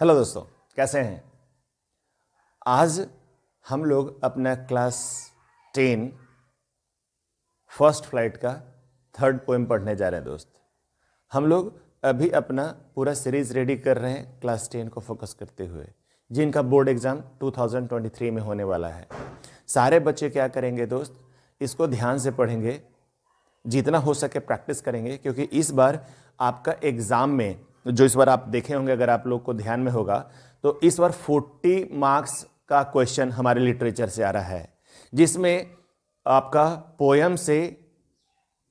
hello दोस्तों कैसे हैं आज हम लोग अपना क्लास टेन फर्स्ट फ्लाइट का थर्ड पोएम पढ़ने जा रहे हैं दोस्त हम लोग अभी अपना पूरा सीरीज रेडी कर रहे हैं क्लास टेन को फोकस करते हुए जिनका बोर्ड एग्ज़ाम 2023 में होने वाला है सारे बच्चे क्या करेंगे दोस्त इसको ध्यान से पढ़ेंगे जितना हो सके प्रैक्टिस करेंगे क्योंकि इस बार आपका एग्ज़ाम में जो इस बार आप देखे होंगे अगर आप लोग को ध्यान में होगा तो इस बार 40 मार्क्स का क्वेश्चन हमारे लिटरेचर से आ रहा है जिसमें आपका पोयम से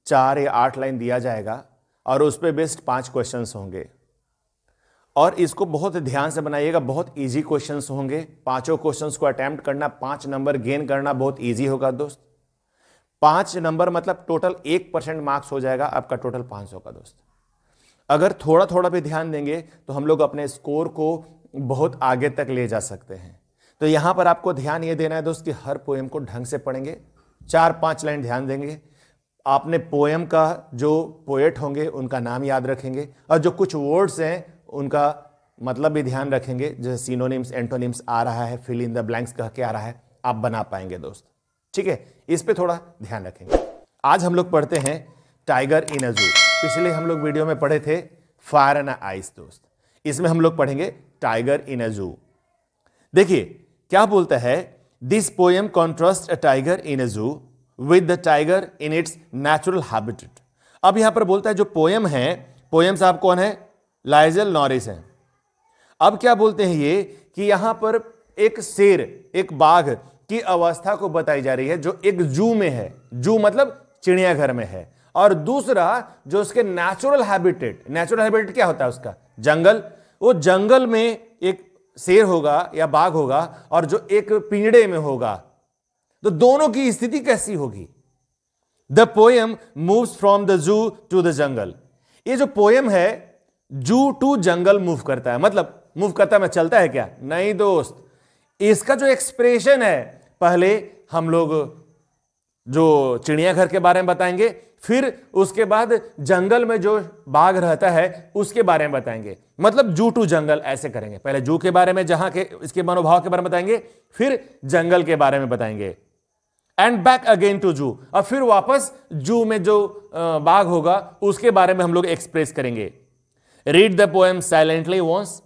चार या आठ लाइन दिया जाएगा और उस पर बेस्ड पांच क्वेश्चन होंगे और इसको बहुत ध्यान से बनाइएगा बहुत इजी क्वेश्चंस होंगे पांचों क्वेश्चंस को अटैम्प्ट करना पांच नंबर गेन करना बहुत इजी होगा दोस्त पांच नंबर मतलब टोटल एक परसेंट मार्क्स हो जाएगा आपका टोटल पांच सौ का दोस्त अगर थोड़ा थोड़ा भी ध्यान देंगे तो हम लोग अपने स्कोर को बहुत आगे तक ले जा सकते हैं तो यहाँ पर आपको ध्यान ये देना है दोस्त कि हर पोएम को ढंग से पढ़ेंगे चार पांच लाइन ध्यान देंगे आपने पोएम का जो पोएट होंगे उनका नाम याद रखेंगे और जो कुछ वर्ड्स हैं उनका मतलब भी ध्यान रखेंगे जैसे सीनोनिम्स एंटोनिम्स आ रहा है फिल इन द ब्लैंक्स कह के आ रहा है आप बना पाएंगे दोस्त ठीक है इस पे थोड़ा ध्यान रखेंगे आज हम लोग पढ़ते हैं टाइगर इन अजू पिछले हम लोग वीडियो में पढ़े थे फायर एंड आइस दोस्त इसमें हम लोग पढ़ेंगे टाइगर इन अ जू देखिए क्या बोलता है this poem contrast a tiger in a zoo with the tiger in its natural habitat अब यहां पर बोलता है जो पोएम है पोएम साहब कौन है लाइजल नॉरिस है अब क्या बोलते हैं ये कि यहां पर एक शेर एक बाघ की अवस्था को बताई जा रही है जो एक जू में है जू मतलब चिड़ियाघर में है और दूसरा जो उसके नेचुरल हैबिटेट नेचुरल हैबिटेट क्या होता है उसका जंगल वो जंगल में एक शेर होगा या बाघ होगा और जो एक पिंजड़े में होगा तो दोनों की स्थिति कैसी होगी the poem moves from the zoo to the jungle ये जो पोयम है जू टू जंगल मूव करता है मतलब मूव करता में चलता है क्या नहीं दोस्त इसका जो एक्सप्रेशन है पहले हम लोग जो चिड़ियाघर के बारे में बताएंगे फिर उसके बाद जंगल में जो बाघ रहता है उसके बारे में बताएंगे मतलब जू टू जंगल ऐसे करेंगे पहले जू के बारे में जहां के इसके मनोभाव के बारे में बताएंगे फिर जंगल के बारे में बताएंगे एंड बैक अगेन टू जू और फिर वापस जू में जो बाघ होगा उसके बारे में हम लोग एक्सप्रेस करेंगे read the poem silently once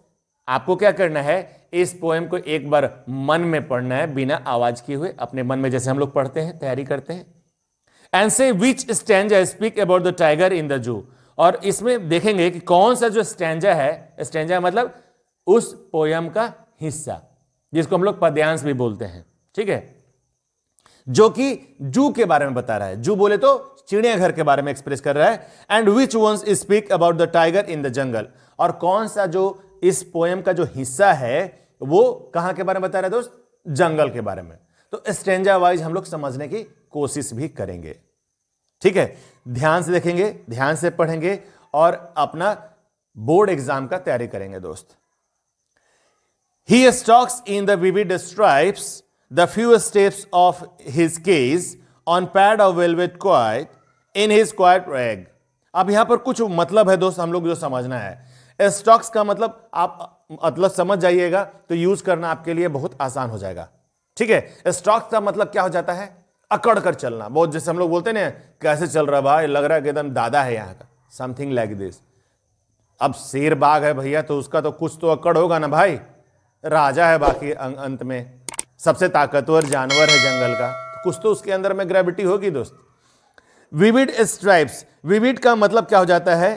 आपको क्या करना है इस पोएम को एक बार मन में पढ़ना है बिना आवाज किए हुए अपने मन में जैसे हम लोग पढ़ते हैं तैयारी करते हैं and say which stand speak about the tiger in the zoo और इसमें देखेंगे कि कौन सा जो स्टैंजा है स्टैंजा मतलब उस पोयम का हिस्सा जिसको हम लोग पद्यांश भी बोलते हैं ठीक है जो कि जू के बारे में बता रहा है जू बोले तो चिड़ियाघर के बारे में एक्सप्रेस कर रहा है and which ones speak about the tiger in the jungle और कौन सा जो इस पोएम का जो हिस्सा है वो कहां के बारे में बता रहे दोस्त जंगल के बारे में तो स्ट्रेंजा वाइज हम लोग समझने की कोशिश भी करेंगे ठीक है ध्यान से देखेंगे ध्यान से पढ़ेंगे और अपना बोर्ड एग्जाम का तैयारी करेंगे दोस्त he stalks in the vivid stripes the few steps of his cage on pad of velvet quiet in his quiet rage अब यहां पर कुछ मतलब है दोस्त हम लोग जो समझना है स्टॉक्स eh, का मतलब आप मतलब समझ जाइएगा तो यूज करना आपके लिए बहुत आसान हो जाएगा ठीक है स्टॉक्स eh, का मतलब क्या हो जाता है अकड़ कर चलना बहुत जैसे हम लोग बोलते ना कैसे चल रहा भाई लग रहा है एकदम दादा है यहाँ का समथिंग लाइक दिस अब शेर बाघ है भैया तो उसका तो कुछ तो अकड़ होगा ना भाई राजा है बाकी अं-, अंत में सबसे ताकतवर जानवर है जंगल का तो कुछ तो उसके अंदर में ग्रेविटी होगी दोस्त विविड स्ट्राइप्स विविड का मतलब क्या हो जाता है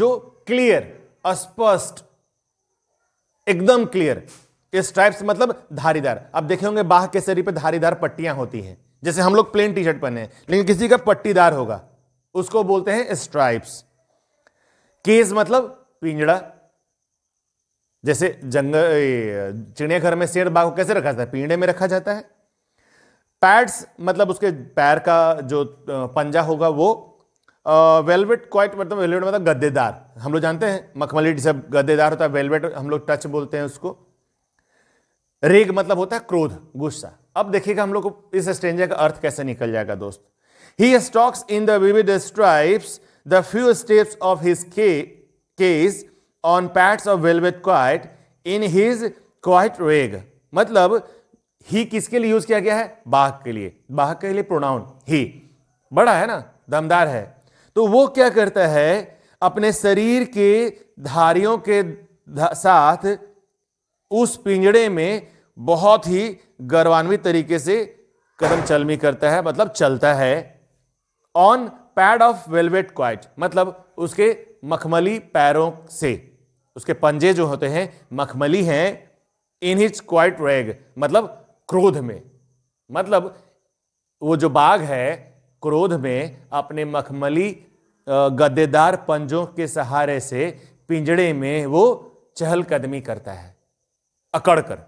जो क्लियर स्पष्ट एकदम क्लियर स्ट्राइप्स मतलब धारीदार आप देखे होंगे बाह के शरीर पर धारीदार पट्टियां होती हैं जैसे हम लोग प्लेन टी शर्ट पहने लेकिन किसी का पट्टीदार होगा उसको बोलते हैं स्ट्राइप्स केस मतलब पिंजड़ा जैसे जंगल चिड़ियाघर में शेर बाघ को कैसे रखा जाता है पिंजड़े में रखा जाता है पैड्स मतलब उसके पैर का जो पंजा होगा वो वेलवेट क्वाइट मतलब वेलवेट मतलब गद्देदार हम लोग जानते हैं मखमली जब गद्देदार होता है वेलवेट हम लोग टच बोलते हैं उसको रेग मतलब होता है क्रोध गुस्सा अब देखिएगा हम लोग को इस स्टेंजर का अर्थ कैसे निकल जाएगा दोस्त he stalks in the vivid stripes the few steps of his के cage on pads of velvet quiet in his quiet rage मतलब ही किसके लिए यूज किया गया है बाघ के लिए बाघ के लिए प्रोनाउन ही बड़ा है ना दमदार है तो वो क्या करता है अपने शरीर के धारियों के धा, साथ उस पिंजड़े में बहुत ही गर्वान्वित तरीके से कदम चलमी करता है मतलब चलता है on pad of velvet quiet मतलब उसके मखमली पैरों से उसके पंजे जो होते हैं मखमली हैं इन हिज क्वाइट रेग मतलब क्रोध में मतलब वो जो बाघ है क्रोध में अपने मखमली गद्देदार पंजों के सहारे से पिंजड़े में वो चहलकदमी करता है अकड़ कर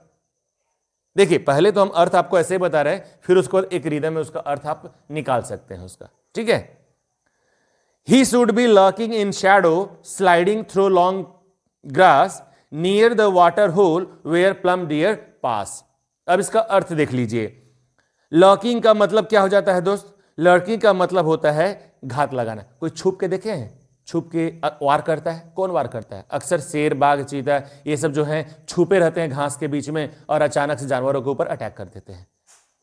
देखिए पहले तो हम अर्थ आपको ऐसे ही बता रहे हैं फिर उसको एक रीदम में उसका अर्थ आप निकाल सकते हैं उसका ठीक है he should be lurking in shadow sliding through long grass near the water hole where plum deer pass अब इसका अर्थ देख लीजिए लॉकिंग का मतलब क्या हो जाता है दोस्त लर्किंग का मतलब होता है घात लगाना कोई छुप के देखे हैं छुप के वार करता है कौन वार करता है अक्सर शेर बाघ चीता ये सब जो हैं छुपे रहते हैं घास के बीच में और अचानक से जानवरों के ऊपर अटैक कर देते हैं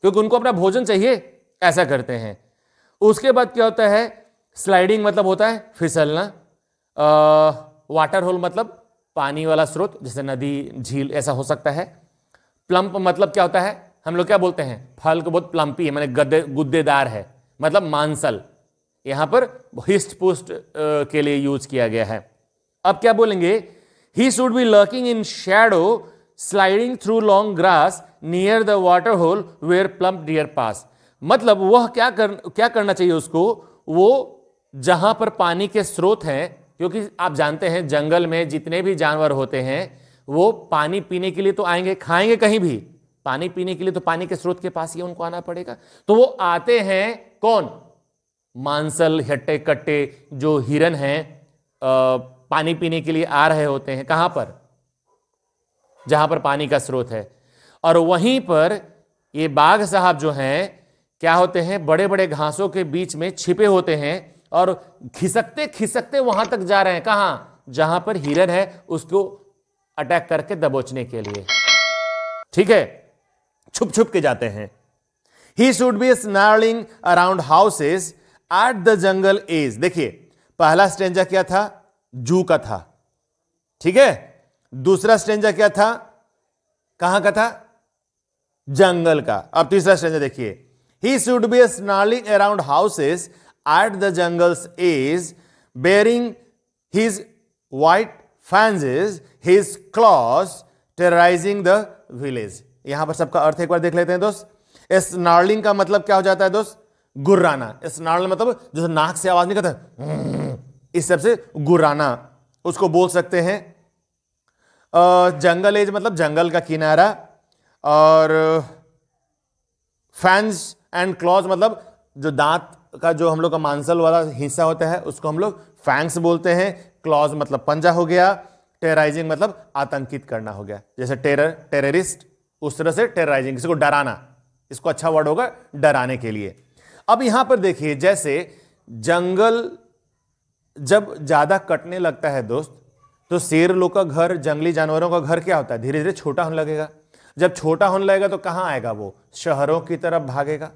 क्योंकि उनको अपना भोजन चाहिए ऐसा करते हैं उसके बाद क्या होता है स्लाइडिंग मतलब होता है फिसलना वाटर होल मतलब पानी वाला स्रोत जैसे नदी झील ऐसा हो सकता है प्लम्प मतलब क्या होता है हम लोग क्या बोलते हैं फल को बहुत प्लम्पी है मैंने गद्दे गुद्देदार है मतलब मांसल यहां पर हिस्ट पुस्ट के लिए यूज किया गया है अब क्या बोलेंगे he should be lurking in shadow sliding through long grass near the water hole where plump deer pass मतलब वह क्या कर क्या करना चाहिए उसको वो जहां पर पानी के स्रोत हैं क्योंकि आप जानते हैं जंगल में जितने भी जानवर होते हैं वो पानी पीने के लिए तो आएंगे खाएंगे कहीं भी पानी पीने के लिए तो पानी के स्रोत के पास ही उनको आना पड़ेगा तो वो आते हैं कौन मांसल हट्टे कट्टे जो हिरन हैं पानी पीने के लिए आ रहे होते हैं कहां पर जहां पर पानी का स्रोत है और वहीं पर ये बाघ साहब जो हैं क्या होते हैं बड़े बड़े घासों के बीच में छिपे होते हैं और खिसकते खिसकते वहां तक जा रहे हैं कहां जहां पर हिरन है उसको अटैक करके दबोचने के लिए ठीक है छुप छुप के जाते हैं he should be snarling around houses at the jungle edge देखिए पहला स्टेंजा क्या था जू का था ठीक है दूसरा स्टेंजा क्या था कहां का था जंगल का अब तीसरा स्टेंजा देखिए he should be snarling around houses at the jungle's edge baring his white fangs his claws terrorising the village यहां पर सबका अर्थ एक बार देख लेते हैं दोस्त स्नार्लिंग का मतलब क्या हो जाता है दोस्त गुर्राना स्नार्ल मतलब जैसे नाक से आवाज निकलता इस सबसे गुर्राना उसको बोल सकते हैं जंगल एज मतलब जंगल का किनारा और फैंस एंड क्लॉज मतलब जो दांत का जो हम लोग का मांसल वाला हिस्सा होता है उसको हम लोग फैंक्स बोलते हैं क्लॉज मतलब पंजा हो गया टेराइजिंग मतलब आतंकित करना हो गया जैसे टेरर टेररिस्ट उस तरह से टेरराइजिंग किसी को डराना इसको अच्छा वर्ड होगा डराने के लिए अब यहां पर देखिए जैसे जंगल जब ज्यादा कटने लगता है दोस्त तो शेर लोग का घर जंगली जानवरों का घर क्या होता है धीरे धीरे छोटा होने लगेगा जब छोटा होने लगेगा तो कहां आएगा वो शहरों की तरफ भागेगा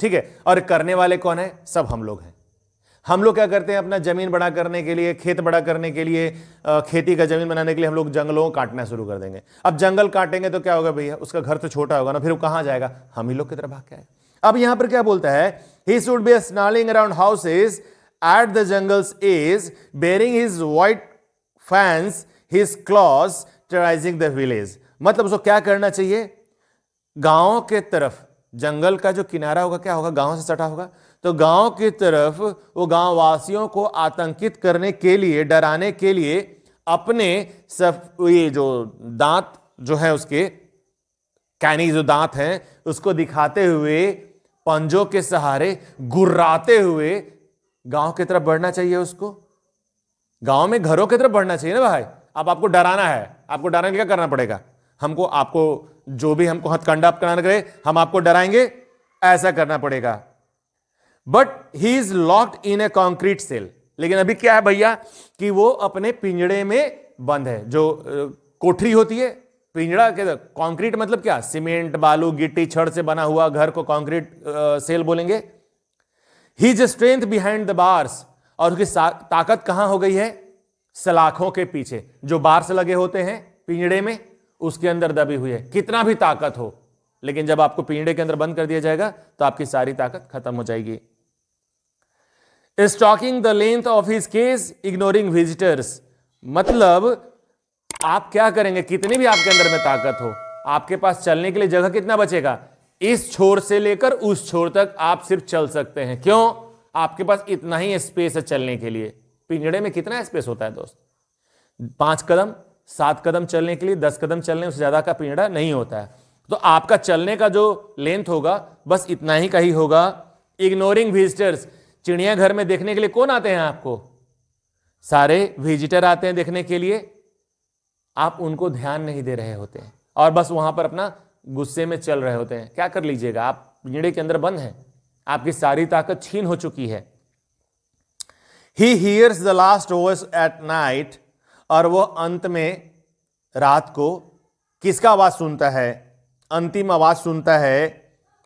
ठीक है और करने वाले कौन है सब हम लोग हैं हम लोग क्या करते हैं अपना जमीन बड़ा करने के लिए खेत बड़ा करने के लिए खेती का जमीन बनाने के लिए हम लोग जंगलों को काटना शुरू कर देंगे अब जंगल काटेंगे तो क्या होगा भैया उसका घर तो छोटा होगा ना फिर वो कहां जाएगा हम ही लोग की तरफ भाग के आएगा अब यहां पर क्या बोलता है he should be snarling around houses at the jungle's edge baring his white fangs his claws terrorising the village मतलब उसको क्या करना चाहिए गांव के तरफ जंगल का जो किनारा होगा क्या होगा गांव से सटा होगा तो गांव की तरफ वो गांव वासियों को आतंकित करने के लिए डराने के लिए अपने सब ये जो दांत जो है उसके कैनी जो दांत हैं उसको दिखाते हुए पंजों के सहारे गुर्राते हुए गांव की तरफ बढ़ना चाहिए उसको गांव में घरों की तरफ बढ़ना चाहिए ना भाई अब आपको डराना है आपको डराने क्या करना पड़ेगा हमको आपको जो भी हमको हथकंडा कराना करे हम आपको डराएंगे ऐसा करना पड़ेगा but he is locked in a concrete cell लेकिन अभी क्या है भैया कि वो अपने पिंजड़े में बंद है जो कोठरी होती है पिंजड़ा के कंक्रीट मतलब क्या सीमेंट बालू गिट्टी छड़ से बना हुआ घर को कंक्रीट सेल बोलेंगे his strength behind the bars और उसकी ताकत कहां हो गई है सलाखों के पीछे जो बार्स लगे होते हैं पिंजड़े में उसके अंदर दबी हुई है कितना भी ताकत हो लेकिन जब आपको पिंजड़े के अंदर बंद कर दिया जाएगा तो आपकी सारी ताकत खत्म हो जाएगी stalking the length of his cage ignoring visitors मतलब आप क्या करेंगे कितनी भी आपके अंदर में ताकत हो आपके पास चलने के लिए जगह कितना बचेगा इस छोर से लेकर उस छोर तक आप सिर्फ चल सकते हैं क्यों आपके पास इतना ही स्पेस है चलने के लिए पिंजड़े में कितना स्पेस होता है दोस्त पांच कदम सात कदम चलने के लिए दस कदम चलने उससे ज़्यादा का पिंजड़ा नहीं होता है तो आपका चलने का जो लेंथ होगा बस इतना ही का ही होगा इग्नोरिंग विजिटर्स चिड़ियाघर में देखने के लिए कौन आते हैं आपको सारे विजिटर आते हैं देखने के लिए आप उनको ध्यान नहीं दे रहे होते हैं और बस वहाँ पर अपना गुस्से में चल रहे होते हैं क्या कर लीजिएगा आप पिंजड़े के अंदर बंद हैं आपकी सारी ताकत छीन हो चुकी है he hears the last voice at night और वह अंत में रात को किसका आवाज सुनता है अंतिम आवाज सुनता है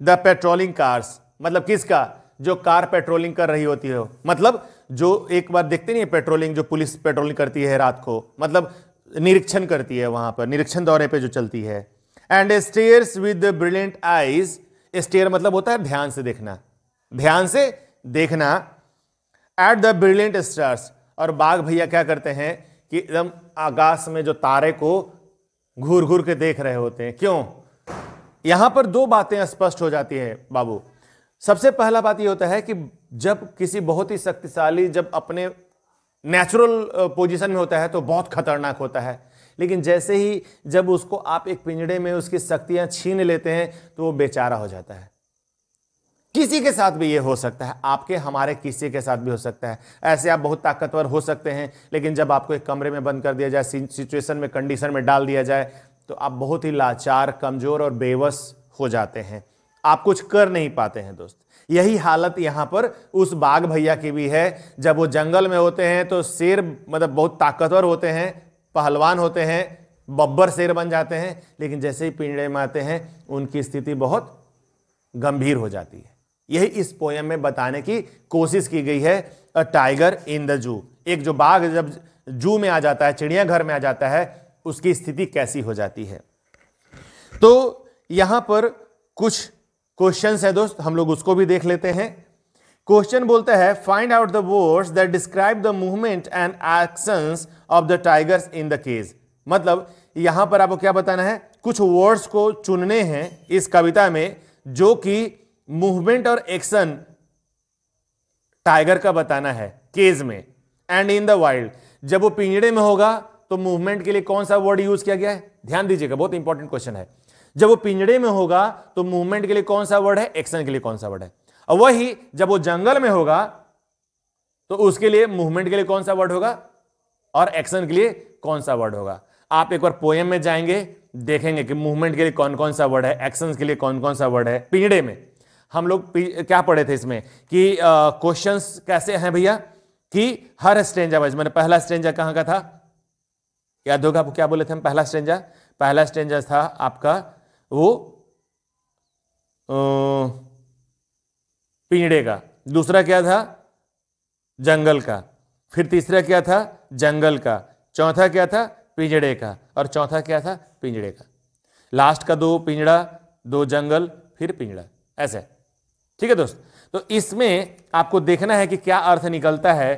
द पेट्रोलिंग कार्स मतलब किसका जो कार पेट्रोलिंग कर रही होती है मतलब जो एक बार देखते नहीं है पेट्रोलिंग जो पुलिस पेट्रोलिंग करती है रात को मतलब निरीक्षण करती है वहां पर निरीक्षण दौरे पे जो चलती है and stares with brilliant eyes stare मतलब होता है ध्यान से देखना ध्यान से देखना एट द ब्रिलियंट स्टार्स और बाघ भैया क्या करते हैं कि एकदम आकाश में जो तारे को घूर घूर के देख रहे होते हैं क्यों यहां पर दो बातें स्पष्ट हो जाती है बाबू सबसे पहला बात यह होता है कि जब किसी बहुत ही शक्तिशाली जब अपने नेचुरल पोजीशन uh, में होता है तो बहुत खतरनाक होता है लेकिन जैसे ही जब उसको आप एक पिंजड़े में उसकी शक्तियां छीन लेते हैं तो वो बेचारा हो जाता है किसी के साथ भी ये हो सकता है आपके हमारे किसी के साथ भी हो सकता है ऐसे आप बहुत ताकतवर हो सकते हैं लेकिन जब आपको एक कमरे में बंद कर दिया जाए सिचुएशन में कंडीशन में डाल दिया जाए तो आप बहुत ही लाचार कमज़ोर और बेवस हो जाते हैं आप कुछ कर नहीं पाते हैं दोस्त यही हालत यहाँ पर उस बाघ भैया की भी है जब वो जंगल में होते हैं तो शेर मतलब बहुत ताकतवर होते हैं पहलवान होते हैं बब्बर शेर बन जाते हैं लेकिन जैसे ही पिंड़े में आते हैं उनकी स्थिति बहुत गंभीर हो जाती है यही इस पोयम में बताने की कोशिश की गई है अ टाइगर इन द जू एक जो बाघ जब जू में आ जाता है चिड़ियाघर में आ जाता है उसकी स्थिति कैसी हो जाती है तो यहाँ पर कुछ क्वेश्चन है दोस्त हम लोग उसको भी देख लेते हैं क्वेश्चन बोलता है find out the words that describe the movement and actions of the tigers in the cage मतलब यहां पर आपको क्या बताना है कुछ वर्ड्स को चुनने हैं इस कविता में जो कि मूवमेंट और एक्शन टाइगर का बताना है केज में एंड इन द वाइल्ड जब वो पिंजड़े में होगा तो मूवमेंट के लिए कौन सा वर्ड यूज किया गया है ध्यान दीजिएगा बहुत इंपॉर्टेंट क्वेश्चन है जब वो पिंजड़े में होगा तो मूवमेंट के लिए कौन सा वर्ड है एक्शन के लिए कौन सा वर्ड है और वही जब वो जंगल में होगा तो उसके लिए मूवमेंट के लिए कौन सा वर्ड होगा और एक्शन के लिए कौन सा वर्ड होगा आप एक बार पोएम में जाएंगे देखेंगे कि मूवमेंट के लिए कौन कौन सा वर्ड है एक्शन के लिए कौन कौन सा वर्ड है पिंजड़े में हम लोग क्या पढ़े थे इसमें कि क्वेश्चन कैसे हैं भैया कि हर स्ट्रेंजा वाइज मैंने पहला स्ट्रेंजा कहां का था याद होगा आपको क्या बोले थे हम पहला स्ट्रेंजा पहला स्ट्रेंजा था आपका वो पीड़े का दूसरा क्या था जंगल का फिर तीसरा क्या था जंगल का चौथा क्या था पिंजड़े का और चौथा क्या था पिंजड़े का लास्ट का दो पिंजड़ा दो जंगल फिर पिंजड़ा ऐसे ठीक है दोस्त तो इसमें आपको देखना है कि क्या अर्थ निकलता है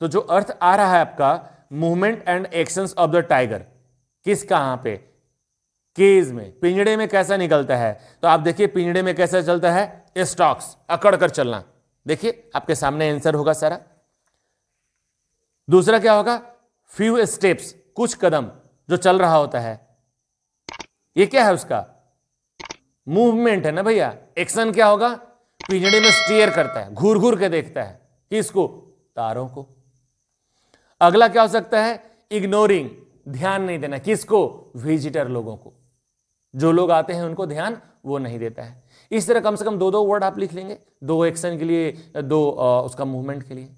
तो जो अर्थ आ रहा है आपका movement and actions of the tiger किस कहां पे केज में पिंजड़े में कैसा निकलता है तो आप देखिए पिंजड़े में कैसा चलता है स्टॉक्स अकड़ कर चलना देखिए आपके सामने आंसर होगा सारा दूसरा क्या होगा फ्यू स्टेप्स कुछ कदम जो चल रहा होता है ये क्या है उसका मूवमेंट है ना भैया एक्शन क्या होगा पिंजड़े में स्टेयर करता है घूर घूर के देखता है किसको तारों को अगला क्या हो सकता है इग्नोरिंग ध्यान नहीं देना किसको विजिटर लोगों को जो लोग आते हैं उनको ध्यान वो नहीं देता है इस तरह कम से कम दो दो वर्ड आप लिख लेंगे दो एक्शन के लिए दो आ, उसका मूवमेंट के लिए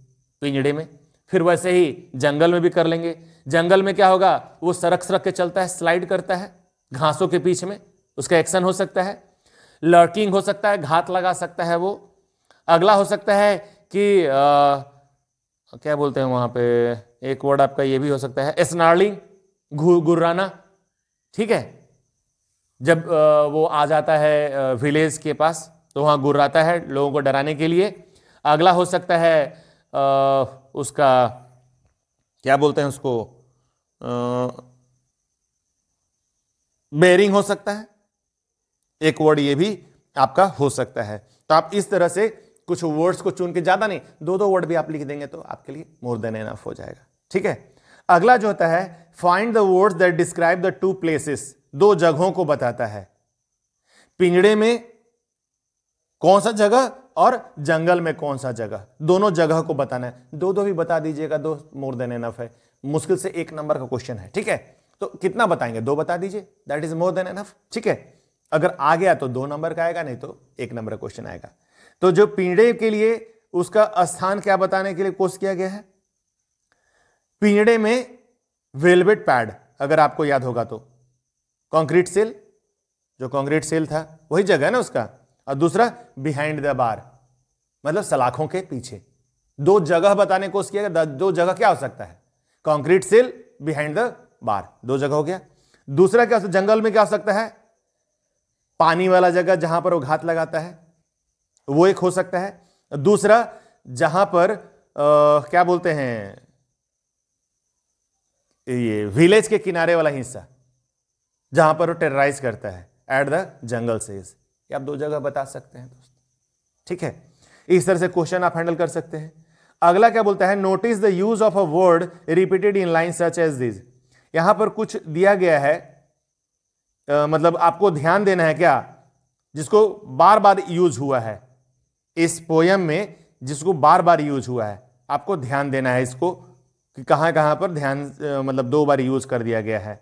पिंजड़े में फिर वैसे ही जंगल में भी कर लेंगे जंगल में क्या होगा वो सरक सरक के चलता है स्लाइड करता है घासों के पीछे में उसका एक्शन हो सकता है लर्किंग हो सकता है घात लगा सकता है वो अगला हो सकता है कि आ, क्या बोलते हैं वहां पे एक वर्ड आपका ये भी हो सकता है स्नार्लिंग घुर्राना ठीक है जब वो आ जाता है विलेज के पास तो वहाँ गुर्राता है लोगों को डराने के लिए अगला हो सकता है उसका क्या बोलते हैं उसको बेरिंग हो सकता है एक वर्ड ये भी आपका हो सकता है तो आप इस तरह से कुछ वर्ड्स को चुन के ज़्यादा नहीं दो दो वर्ड भी आप लिख देंगे तो आपके लिए मोर देन एनफ हो जाएगा ठीक है अगला जो होता है find the words that describe the two places दो जगहों को बताता है पिंजड़े में कौन सा जगह और जंगल में कौन सा जगह दोनों जगह को बताना है दो दो भी बता दीजिएगा दो मोर देन एनफ है मुश्किल से एक नंबर का क्वेश्चन है ठीक है तो कितना बताएंगे दो बता दीजिए that is more than enough ठीक है अगर आ गया तो दो नंबर का आएगा नहीं तो एक नंबर का क्वेश्चन आएगा तो जो पिंजड़े के लिए उसका स्थान क्या बताने के लिए कोर्स किया गया है पिंजड़े में वेलवेट पैड अगर आपको याद होगा तो कंक्रीट सेल जो कंक्रीट सेल था वही जगह है ना उसका और दूसरा बिहाइंड द बार मतलब सलाखों के पीछे दो जगह बताने की कोशिश किया गया दो जगह क्या हो सकता है concrete cell behind the bar दो जगह हो गया दूसरा क्या है जंगल में क्या हो सकता है पानी वाला जगह जहां पर वो घात लगाता है वो एक हो सकता है दूसरा जहां पर आ, क्या बोलते हैं ये विलेज के किनारे वाला हिस्सा जहां पर वो टेरराइज करता है एट द जंगल से आप दो जगह बता सकते हैं दोस्तों ठीक है इस तरह से क्वेश्चन आप हैंडल कर सकते हैं अगला क्या बोलता है notice the use of a word repeated in line such as these यहां पर कुछ दिया गया है uh, मतलब आपको ध्यान देना है क्या जिसको बार बार यूज हुआ है इस पोयम में जिसको बार बार यूज हुआ है आपको ध्यान देना है इसको कि कहां कहां पर ध्यान मतलब दो बार यूज कर दिया गया है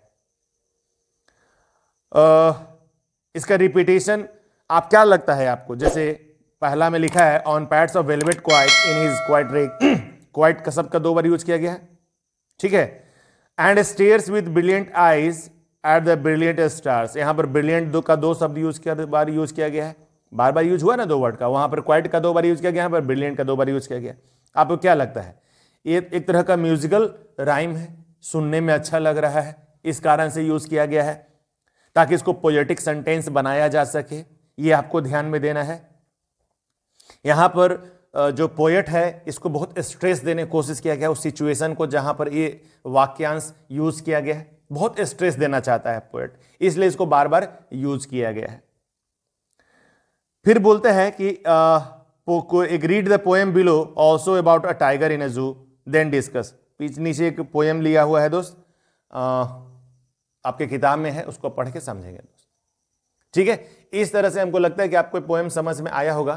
आ, इसका रिपीटेशन आप क्या लगता है आपको जैसे पहला में लिखा है on pads of velvet quiet in his quiet rage quiet कसब का दो बार यूज किया गया है ठीक है and stares with brilliant eyes at the brilliant stars यहां पर ब्रिलियंट दो का दो शब्द यूज किया बार यूज किया गया है बार बार यूज हुआ ना दो वर्ड का वहां पर क्वाइट का दो बार यूज किया गया यहां पर ब्रिलियंट का दो बार यूज किया गया आपको क्या लगता है ये एक तरह का म्यूजिकल राइम है सुनने में अच्छा लग रहा है इस कारण से यूज किया गया है ताकि इसको पोएटिक सेंटेंस बनाया जा सके ये आपको ध्यान में देना है यहां पर जो पोएट है इसको बहुत स्ट्रेस देने की कोशिश किया गया उस सिचुएशन को जहां पर ये वाक्यांश यूज किया गया है बहुत स्ट्रेस देना चाहता है पोएट इसलिए इसको बार बार यूज किया गया है फिर बोलते हैं कि एक read the poem below also about a tiger in a zoo then discuss नीचे एक पोएम लिया हुआ है दोस्त आपके किताब में है उसको पढ़ के समझेंगे दोस्त ठीक है इस तरह से हमको लगता है कि आपको पोएम समझ में आया होगा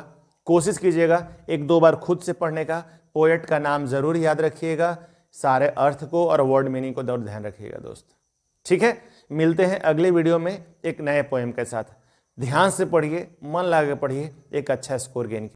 कोशिश कीजिएगा एक दो बार खुद से पढ़ने का पोएट का नाम जरूर याद रखिएगा सारे अर्थ को और वर्ड मीनिंग को दौर ध्यान रखिएगा दोस्त ठीक है मिलते हैं अगले वीडियो में एक नए पोएम के साथ ध्यान से पढ़िए मन लगा के पढ़िए एक अच्छा स्कोर गेन